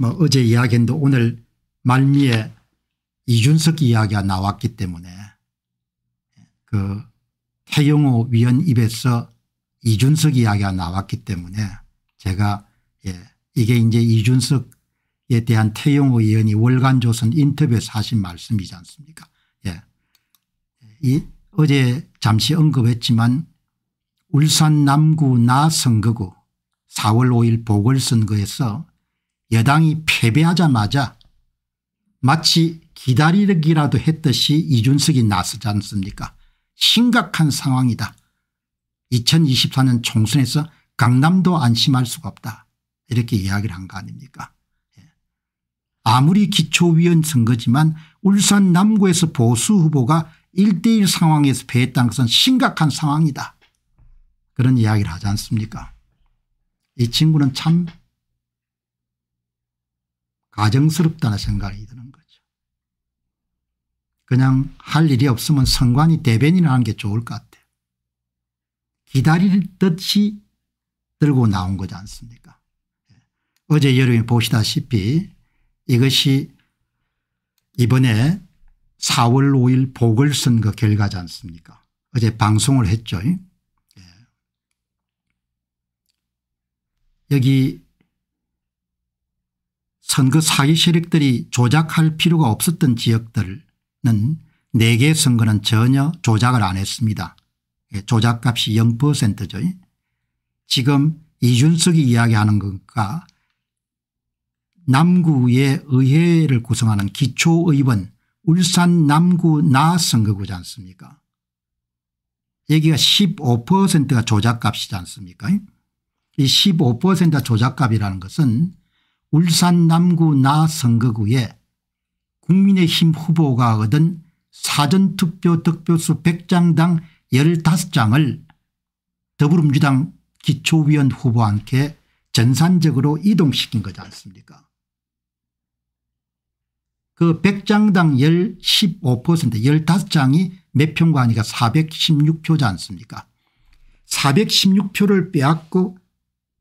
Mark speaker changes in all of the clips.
Speaker 1: 뭐 어제 이야기인데 오늘 말미에 이준석 이야기가 나왔기 때문에 그 태영호 위원 입에서 이준석 이야기가 나왔기 때문에 제가 예 이게 이제 이준석에 대한 태영호 위원이 월간조선 인터뷰에서 하신 말씀이지 않습니까 예. 이 어제 잠시 언급했지만 울산 남구 나선거구 4월 5일 보궐선거에서 여당이 패배하자마자 마치 기다리기라도 했듯이 이준석이 나서지 않습니까 심각한 상황이다. 2024년 총선에서 강남도 안심할 수가 없다. 이렇게 이야기를 한 거 아닙니까 예. 아무리 기초위원 선거지만 울산 남구에서 보수 후보가 1대1 상황에서 패했다는 것은 심각한 상황이다. 그런 이야기를 하지 않습니까 이 친구는 참 가정스럽다는 생각이 드는 거죠. 그냥 할 일이 없으면 선관이 대변인을 하는 게 좋을 것 같아요. 기다릴 듯이 들고 나온 거지 않습니까 예. 어제 여러분이 보시다시피 이것이 이번에 4월 5일 보궐선거 결과지 않습니까 어제 방송을 했죠. 예. 여기 선거 그 사기 세력들이 조작할 필요가 없었던 지역들은 4개 선거는 전혀 조작을 안 했습니다. 예, 조작값이 0%죠. 지금 이준석이 이야기하는 것과 남구의 의회를 구성하는 기초의원 울산 남구 나 선거구지 않습니까 여기가 15%가 조작값이지 않습니까 이15% 조작값이라는 것은 울산 남구 나 선거구에 국민의힘 후보가 얻은 사전투표 득표수 100장당 15장을 더불어민주당 기초위원 후보와 함께 전산적으로 이동시킨 거지 않습니까 그 100장당 15% 15장이 몇 표인가 하니까 416표지 않습니까 416표를 빼앗고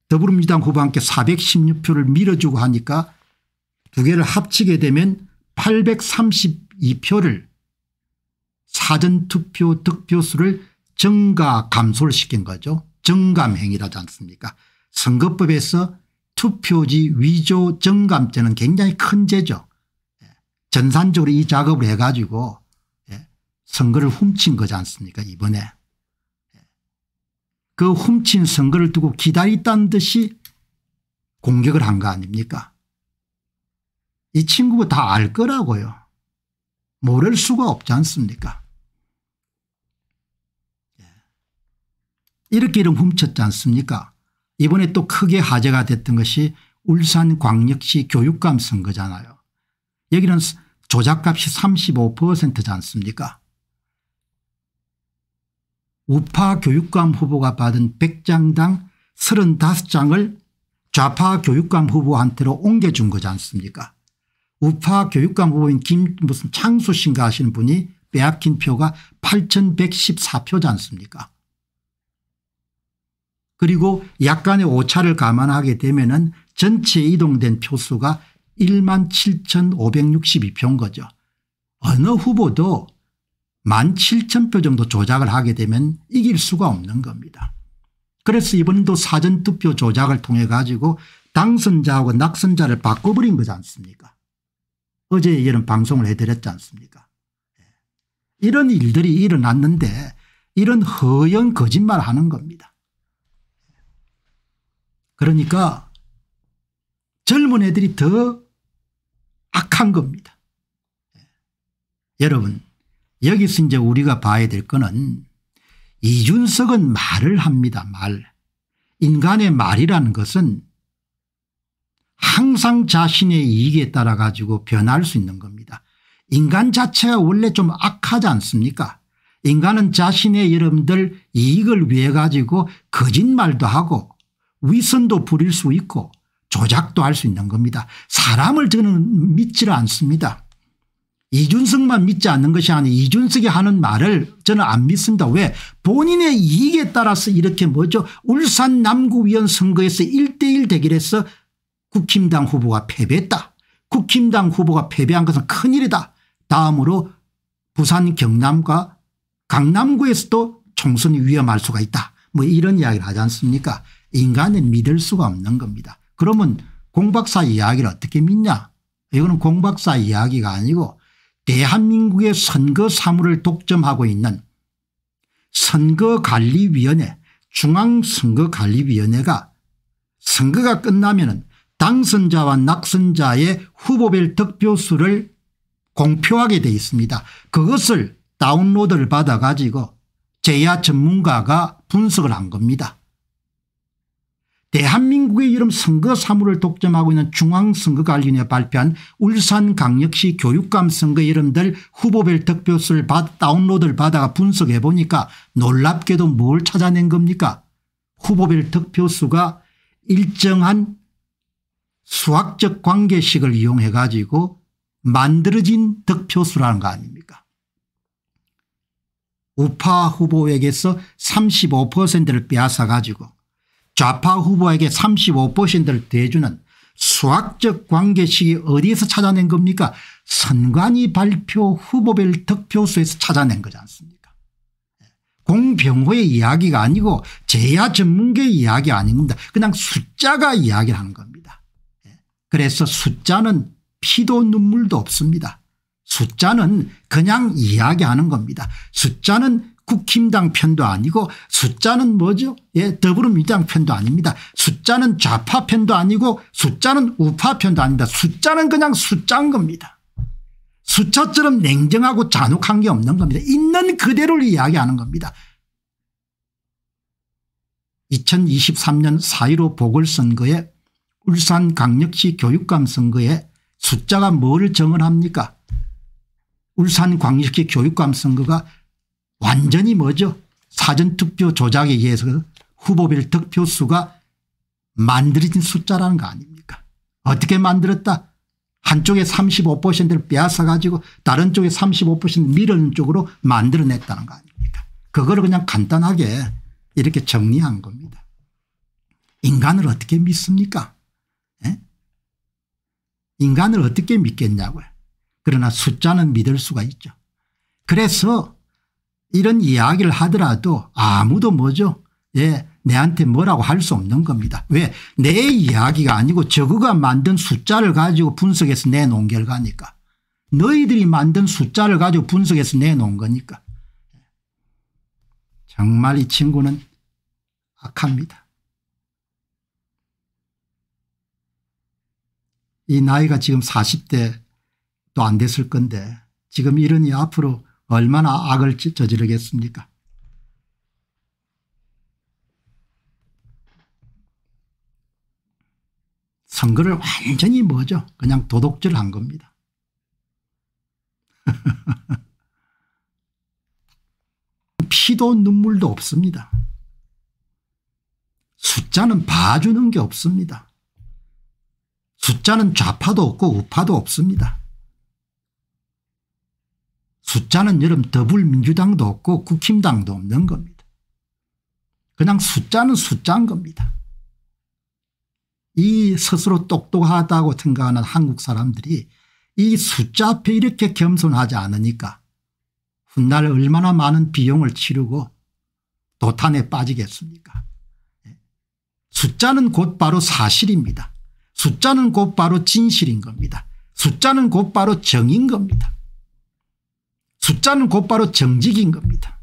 Speaker 1: 더불어민주당 후보 와 함께 416표를 밀어주고 하니까 두 개를 합치게 되면 832표를 사전투표 득표수를 증가 감소를 시킨 거죠. 증감행위라지 않습니까 선거법에서 투표지 위조 증감죄는 굉장히 큰 죄죠. 예. 전산적으로 이 작업을 해가지고 예, 선거를 훔친 거지 않습니까 이번에. 그 훔친 선거를 두고 기다리던 듯이 공격을 한 거 아닙니까 이 친구가 다 알 거라고요. 모를 수가 없지 않습니까 예. 이렇게 이름 훔쳤지 않습니까 이번에 또 크게 화제가 됐던 것이 울산광역시 교육감 선거잖아요. 여기는 조작값이 35%지 않습니까 우파 교육감 후보가 받은 100장당 35장을 좌파 교육감 후보한테로 옮겨준 거지 않습니까 우파 교육감 후보인 김 무슨 창수신가 하시는 분이 빼앗긴 표가 8114표지 않습니까 그리고 약간의 오차를 감안하게 되면 은 전체 이동된 표수가 1 7562표인 거죠. 어느 후보도 1 7 0표 정도 조작을 하게 되면 이길 수가 없는 겁니다. 그래서 이번도 사전투표 조작을 통해 가지고 당선자하고 낙선자를 바꿔버린 거지 않습니까 어제 이런 방송을 해드렸지 않습니까 예. 이런 일들이 일어났는데 이런 허연 거짓말 하는 겁니다. 그러니까 젊은 애들이 더 악한 겁니다. 예. 여러분 여기서 이제 우리가 봐야 될 거는 이준석은 말을 합니다. 말. 인간의 말이라는 것은 항상 자신의 이익에 따라 가지고 변할 수 있는 겁니다. 인간 자체가 원래 좀 악하지 않습니까 인간은 자신의 여러분들 이익을 위해 가지고 거짓말도 하고 위선도 부릴 수 있고 조작도 할 수 있는 겁니다. 사람을 저는 믿지를 않습니다. 이준석만 믿지 않는 것이 아니 이준석이 하는 말을 저는 안 믿습니다. 왜 본인의 이익에 따라서 이렇게 뭐죠 울산 남구위원 선거에서 1대1 대결에서 국힘당 후보가 패배했다. 국힘당 후보가 패배한 것은 큰일이다. 다음으로 부산 경남과 강남구에서도 총선이 위험할 수가 있다. 뭐 이런 이야기를 하지 않습니까 인간은 믿을 수가 없는 겁니다. 그러면 공박사 이야기를 어떻게 믿냐 이거는 공박사 이야기가 아니고 대한민국의 선거 사무를 독점하고 있는 선거관리위원회 중앙선거관리위원회가 선거가 끝나면 당선자와 낙선자의 후보별 득표수를 공표하게 돼 있습니다. 그것을 다운로드를 받아가지고 제야 전문가가 분석을 한 겁니다. 대한민국의 이름 선거 사무를 독점하고 있는 중앙선거관리위원회 발표한 울산강력시 교육감 선거 이름들 후보별 득표수를 받, 다운로드를 받아 분석해 보니까 놀랍게도 뭘 찾아낸 겁니까 후보별 득표수가 일정한 수학적 관계식을 이용해 가지고 만들어진 득표수라는 거 아닙니까 우파 후보에게서 35%를 빼앗아 가지고 좌파 후보에게 35%를 대주는 수학적 관계식이 어디에서 찾아낸 겁니까 선관위 발표 후보별 득표수에서 찾아낸 거지 않습니까 예. 공병호의 이야기가 아니고 제야 전문계의 이야기 아닌겁니다 그냥 숫자가 이야기하는 를 겁니다 예. 그래서 숫자는 피도 눈물도 없습니다 숫자는 그냥 이야기하는 겁니다 숫자는 국힘당 편도 아니고 숫자는 뭐죠? 예, 더불어민주당 편도 아닙니다. 숫자는 좌파 편도 아니고 숫자는 우파 편도 아닙니다. 숫자는 그냥 숫자인 겁니다. 숫자처럼 냉정하고 잔혹한 게 없는 겁니다. 있는 그대로를 이야기하는 겁니다. 2023년 4.15 보궐선거에 울산 강력시 교육감 선거에 숫자가 뭐를 정언합니까 울산 광역시 교육감 선거가 완전히 뭐죠 사전투표 조작에 의해서 후보별 득표수가 만들어진 숫자라는 거 아닙니까 어떻게 만들었다 한쪽에 35%를 빼앗아 가지고 다른 쪽에 35% 밀어는 쪽으로 만들어냈다는 거 아닙니까 그걸 그냥 간단하게 이렇게 정리한 겁니다. 인간을 어떻게 믿습니까 에? 예? 인간을 어떻게 믿겠냐고요. 그러나 숫자는 믿을 수가 있죠. 그래서 이런 이야기를 하더라도 아무도 뭐죠 예 내한테 뭐라고 할 수 없는 겁니다. 왜 내 이야기가 아니고 저거가 만든 숫자를 가지고 분석해서 내놓은 결과니까 너희들이 만든 숫자를 가지고 분석해서 내놓은 거니까 정말 이 친구는 악합니다. 이 나이가 지금 40대 도안 됐을 건데 지금 이러니 앞으로 얼마나 악을 저지르겠습니까 선거를 완전히 뭐죠 그냥 도둑질한 겁니다. 피도 눈물도 없습니다. 숫자는 봐주는 게 없습니다. 숫자는 좌파도 없고 우파도 없습니다. 숫자는 여러분 더불민주당도 없고 국힘당도 없는 겁니다. 그냥 숫자는 숫자인 겁니다. 이 스스로 똑똑하다고 생각하는 한국 사람들이 이 숫자 앞에 이렇게 겸손하지 않으니까 훗날 얼마나 많은 비용을 치르고 도탄에 빠지겠습니까 예. 숫자는 곧바로 사실입니다. 숫자는 곧바로 진실인 겁니다. 숫자는 곧바로 정인 겁니다. 숫자는 곧바로 정직인 겁니다.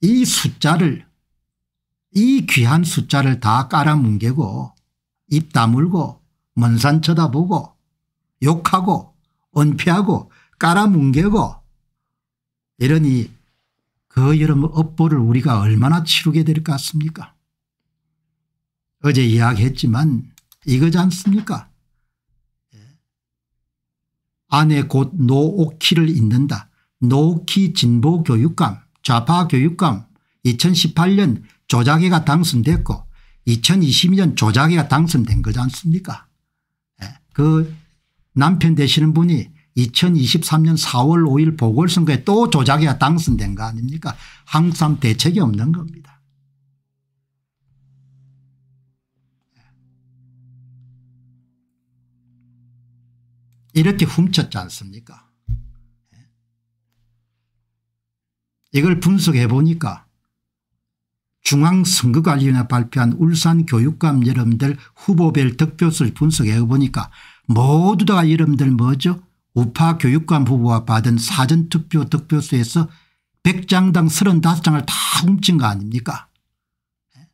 Speaker 1: 이 숫자를 이 귀한 숫자를 다 깔아뭉개고 입 다물고 먼산 쳐다보고 욕하고 은폐하고 깔아뭉개고 이러니 그 여름 업보를 우리가 얼마나 치르게 될 것 같습니까 어제 이야기했지만 이거지 않습니까 아내 곧 노오키를 잇는다. 노오키 진보교육감 좌파교육감 2018년 조작해가 당선됐고 2022년 조작해가 당선된 거지 않습니까 예, 그 남편 되시는 분이 2023년 4월 5일 보궐선거에 또 조작해가 당선된 거 아닙니까 항상 대책이 없는 겁니다. 이렇게 훔쳤지 않습니까? 예? 이걸 분석해 보니까 중앙선거관리위원회 발표한 울산교육감 여러분들 후보별 득표수를 분석해 보니까 모두 다 여러분들 뭐죠? 우파 교육감 후보가 받은 사전투표 득표수에서 100장당 35장을 다 훔친 거 아닙니까? 예?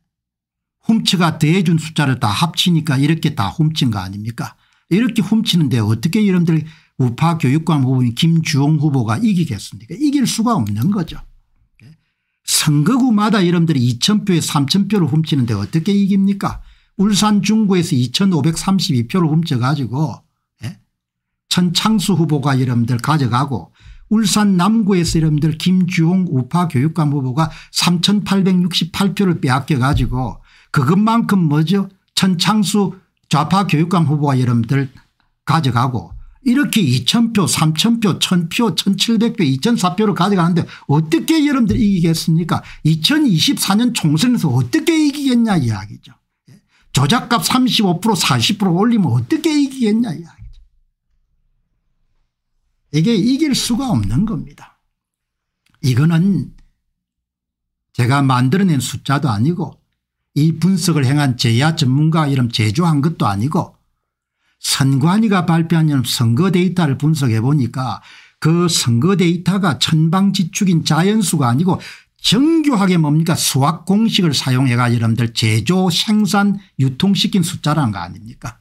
Speaker 1: 훔쳐가 대해준 숫자를 다 합치니까 이렇게 다 훔친 거 아닙니까? 이렇게 훔치는데 어떻게 여러분들 우파 교육감 후보인 김주홍 후보가 이기겠습니까 이길 수가 없는 거죠. 예. 선거구마다 여러분들이 2000표에 3000표를 훔치는데 어떻게 이깁니까 울산 중구에서 2532표를 훔쳐가지고 예. 천창수 후보가 여러분들 가져가고 울산 남구에서 여러분들 김주홍 우파 교육감 후보가 3868표를 빼앗겨 가지고 그것만큼 뭐죠 천창수 좌파 교육감 후보가 여러분들 가져가고 이렇게 2000표 3000표 1000표 1700표 2004표를 가져가는데 어떻게 여러분들 이기겠습니까 2024년 총선에서 어떻게 이기겠냐 이야기죠. 예. 조작값 35% 40% 올리면 어떻게 이기겠냐 이야기죠. 이게 이길 수가 없는 겁니다. 이거는 제가 만들어낸 숫자도 아니고 이 분석을 행한 제야 전문가 이름 제조한 것도 아니고 선관위가 발표한 이름 선거 데이터를 분석해 보니까 그 선거 데이터가 천방지축인 자연수가 아니고 정교하게 뭡니까 수학 공식을 사용해가 여러분들 제조 생산 유통시킨 숫자라는 거 아닙니까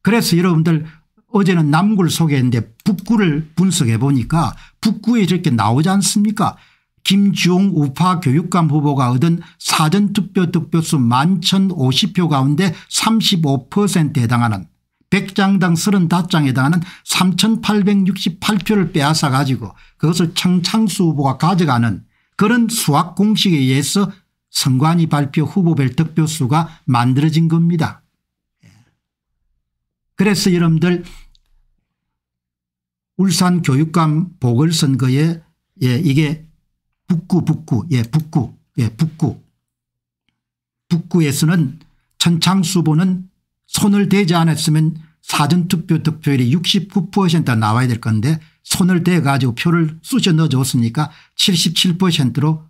Speaker 1: 그래서 여러분들 어제는 남구를 소개했는데 북구를 분석해 보니까 북구에 저렇게 나오지 않습니까 김주홍 우파 교육감 후보가 얻은 사전투표 득표수 11,050표 가운데 35%에 해당하는 100장당 35장에 해당하는 3,868표를 빼앗아 가지고 그것을 청창수 후보가 가져가는 그런 수학 공식에 의해서 선관위 발표 후보별 득표수가 만들어진 겁니다. 그래서 여러분들 울산 교육감 보궐선거에 예, 이게 북구 북구 예 북구 예 북구 북구에서는 천창수 보는 손을 대지 않았으면 사전투표 득표율이 69% 나와야 될 건데 손을 대 가지고 표를 쑤셔 넣어줬으니까 77%로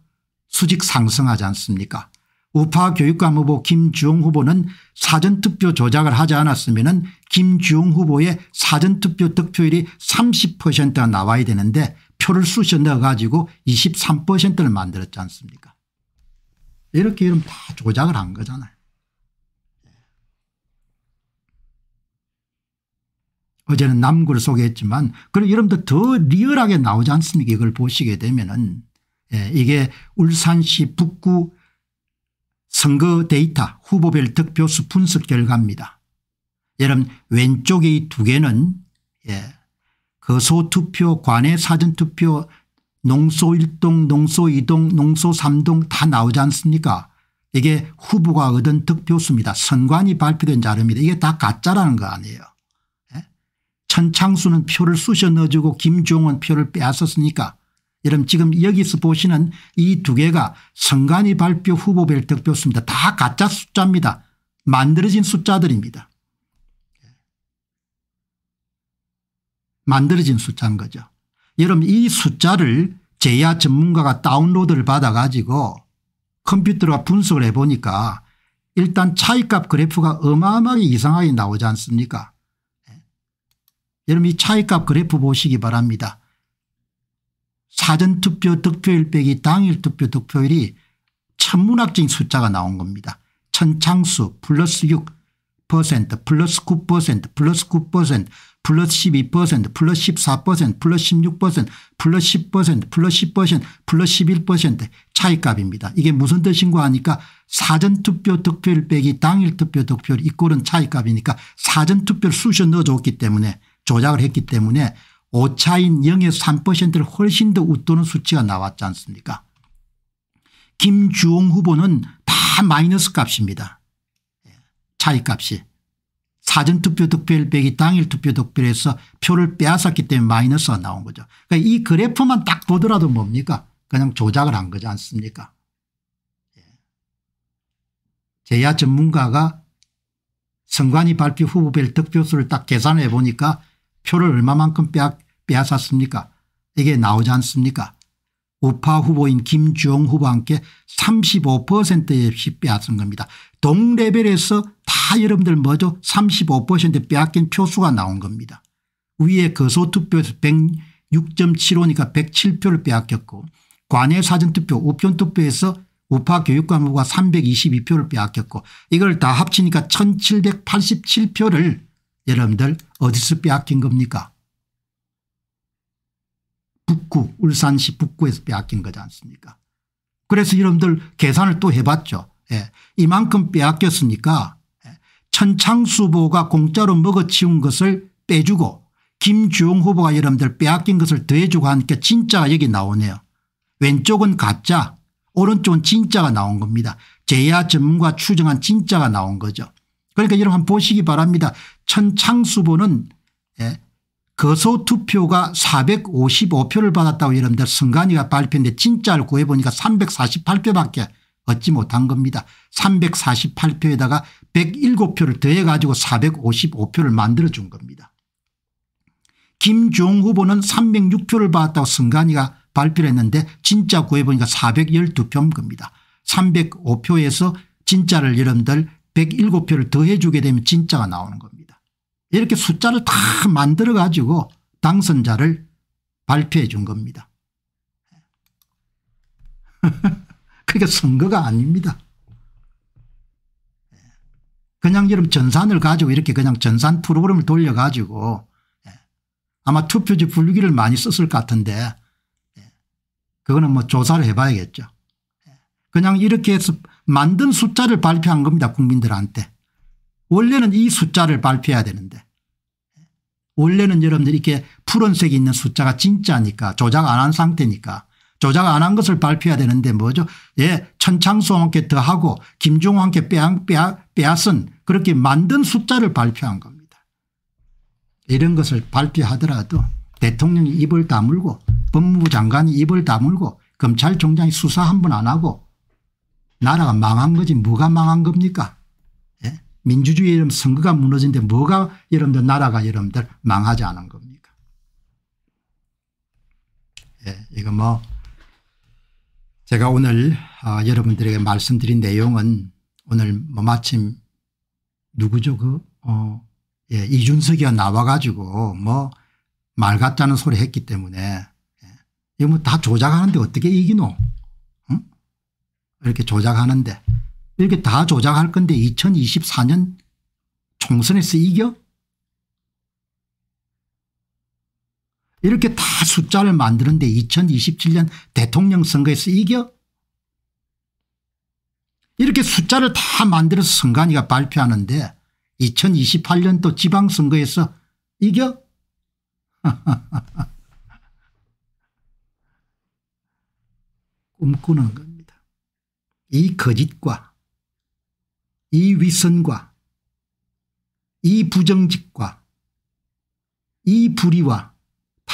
Speaker 1: 수직 상승하지 않습니까 우파 교육감 후보 김주홍 후보는 사전투표 조작을 하지 않았으면 김주홍 후보의 사전투표 득표율이 30%가 나와야 되는데 초를 쑤셔 넣어 가지고 23%를 만들었지 않습니까 이렇게 이름 다 조작을 한 거잖아요. 어제는 남구를 소개했지만 그런 이름도 더 리얼하게 나오지 않습니까 이걸 보시게 되면은 예, 이게 울산시 북구 선거 데이터 후보별 득표수 분석 결과입니다. 여러분 왼쪽의 두 개는 예, 거소투표관외 그 사전투표 농소 1동 농소 2동 농소 3동 다 나오지 않습니까 이게 후보가 얻은 득표수입니다. 선관위 발표된 자료입니다. 이게 다 가짜라는 거 아니에요. 예? 천창수는 표를 쑤셔 넣어주고 김종은 표를 빼앗았으니까 여러분 지금 여기서 보시는 이 두 개가 선관위 발표 후보별 득표수입니다. 다 가짜 숫자입니다. 만들어진 숫자들입니다. 만들어진 숫자인 거죠. 여러분 이 숫자를 제야 전문가가 다운로드를 받아 가지고 컴퓨터가 분석을 해보니까 일단 차이값 그래프가 어마어마하게 이상하게 나오지 않습니까 예. 여러분 이 차이값 그래프 보시기 바랍니다. 사전투표 득표율 빼기 당일 투표 득표율이 천문학적인 숫자가 나온 겁니다. 천창수 플러스 6 1 플러스 9% 플러스 9% 플러스 12% 플러스 14% 플러스 16% 플러스 10% 플러스 10% 플러스 11% 차이값입니다. 이게 무슨 뜻인고 하니까 사전투표 득표율 빼기 당일투표 득표율 이꼴은 차이값이니까 사전투표를 쑤셔 넣어줬기 때문에 조작을 했기 때문에 오차인 0에서 3%를 훨씬 더 웃도는 수치가 나왔지 않습니까 김주홍 후보는 다 마이너스 값입니다. 차이값이 사전투표 득표율 빼기 당일 투표 득표율에서 표를 빼앗았기 때문에 마이너스가 나온 거죠. 그러니까 이 그래프만 딱 보더라도 뭡니까 그냥 조작을 한 거지 않습니까 예. 제야 전문가가 선관위 발표 후보별 득표수를 딱 계산해 보니까 표를 얼마만큼 빼앗, 았습니까 이게 나오지 않습니까 우파 후보인 김주영 후보와 함께 35%에 빼앗은 겁니다. 동레벨에서 다 여러분들 뭐죠 35% 빼앗긴 표수가 나온 겁니다. 위에 거소투표에서 106.75니까 107표를 빼앗겼고 관외 사전투표 우편투표에서 우파 교육과무가 322표를 빼앗겼고 이걸 다 합치니까 1787표를 여러분들 어디서 빼앗긴 겁니까 북구 울산시 북구에서 빼앗긴 거지 않습니까 그래서 여러분들 계산을 또 해봤죠 예. 이만큼 빼앗겼으니까 예, 천창수보가 공짜로 먹어치운 것을 빼주고 김주홍 후보가 여러분들 빼앗긴 것을 더해주고 하니까 진짜가 여기 나오네요. 왼쪽은 가짜 오른쪽은 진짜가 나온 겁니다. 제야 전문가 추정한 진짜가 나온 거죠. 그러니까 여러분 한번 보시기 바랍니다. 천창수보는 예. 거소투표가 455표를 받았다고 여러분들 승관이가 발표했는데 진짜를 구해보니까 348표밖에 얻지 못한 겁니다. 348표에다가 107표를 더해 가지고 455표를 만들어 준 겁니다. 김종 후보는 306표를 받았다고 승관이가 발표를 했는데 진짜 구해보니까 412표인 겁니다. 305표에서 진짜를 여러분들 107표를 더해 주게 되면 진짜가 나오는 겁니다. 이렇게 숫자를 다 만들어 가지고 당선자를 발표해 준 겁니다. 그게 선거가 아닙니다. 예. 그냥 여러분 전산을 가지고 이렇게 그냥 전산 프로그램을 돌려가지고 예. 아마 투표지 분류기를 많이 썼을 것 같은데 예. 그거는 뭐 조사를 해봐야겠죠. 그냥 이렇게 해서 만든 숫자를 발표한 겁니다 국민들한테. 원래는 이 숫자를 발표해야 되는데 원래는 여러분들 이렇게 푸른색이 있는 숫자가 진짜니까 조작 안 한 상태니까 조작 안 한 것을 발표해야 되는데 뭐죠 예 천창수한테 더하고 김종호한테 빼앗은 그렇게 만든 숫자를 발표한 겁니다. 이런 것을 발표하더라도 대통령이 입을 다물고 법무부 장관이 입을 다물고 검찰총장이 수사 한 번 안 하고 나라가 망한 거지 뭐가 망한 겁니까 예? 민주주의 이름 선거가 무너진데 뭐가 여러분들 나라가 여러분들 망하지 않은 겁니까 예, 이거 뭐 제가 오늘 아, 여러분들에게 말씀드린 내용은 오늘 뭐 마침 누구죠 그 어, 예, 이준석이 나와가지고 뭐 말 같다는 소리 했기 때문에 예. 이거 뭐 다 조작하는데 어떻게 이기노? 응? 이렇게 조작하는데 이렇게 다 조작할 건데 2024년 총선에서 이겨? 이렇게 다 숫자를 만드는데 2027년 대통령 선거에서 이겨? 이렇게 숫자를 다 만들어서 선관위가 발표하는데 2028년도 지방선거에서 이겨? 꿈꾸는 겁니다. 이 거짓과 이 위선과 이 부정직과 이 불의와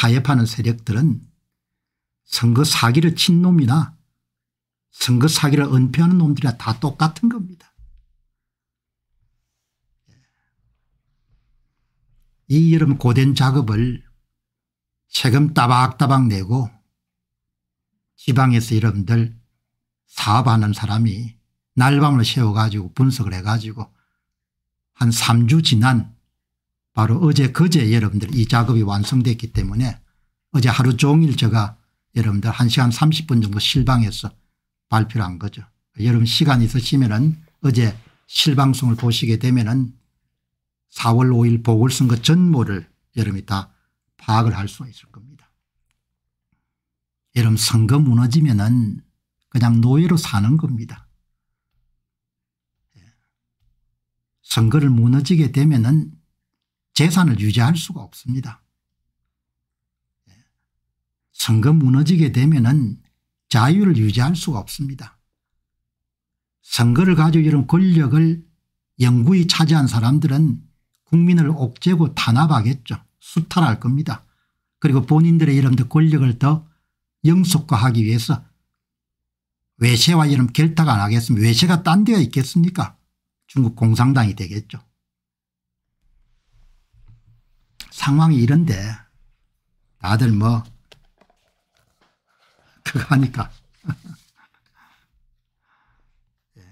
Speaker 1: 타협하는 세력들은 선거 사기를 친 놈이나 선거 사기를 은폐하는 놈들이나 다 똑같은 겁니다. 이 여름 고된 작업을 세금 따박따박 내고 지방에서 여러분들 사업하는 사람이 날밤을 세워가지고 분석을 해가지고 한 3주 지난 바로 어제 그제 여러분들 이 작업이 완성됐기 때문에 어제 하루 종일 제가 여러분들 1시간 30분 정도 실방에서 발표를 한 거죠. 여러분 시간 있으시면 은 어제 실방송을 보시게 되면 은 4월 5일 보궐선거 전모를 여러분이 다 파악을 할수 있을 겁니다. 여러분 선거 무너지면 은 그냥 노예로 사는 겁니다. 예. 선거를 무너지게 되면 은 재산을 유지할 수가 없습니다. 예. 선거 무너지게 되면은 자유를 유지할 수가 없습니다. 선거를 가지고 이런 권력을 영구히 차지한 사람들은 국민을 옥죄고 탄압하겠죠. 수탈할 겁니다. 그리고 본인들의 이름도 권력을 더 영속화하기 위해서 외세와 이런 결탁 안하겠으면 외세가 딴 데가 있겠습니까? 중국 공산당이 되겠죠. 상황이 이런데 다들 뭐 그거 하니까 예.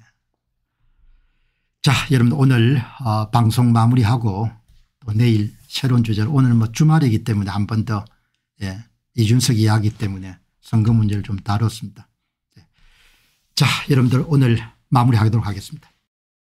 Speaker 1: 자 여러분 오늘 어, 방송 마무리하고 또 내일 새로운 주제로 오늘 뭐 주말이기 때문에 한 번더 예. 이준석 이야기 때문에 선거 문제를 좀 다뤘습니다. 예. 자 여러분들 오늘 마무리하도록 하겠습니다.